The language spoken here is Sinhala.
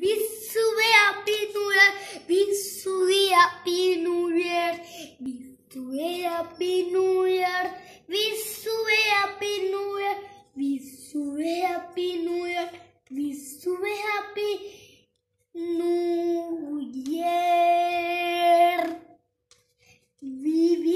විස්සුවේ අපි තුර විස්සුවේ අපි නුයර් විස්සුවේ අපි නුයර් විස්සුවේ අපි නුයර් විස්සුවේ අපි නුයර් විස්සුවේ අපි නුයර් විවි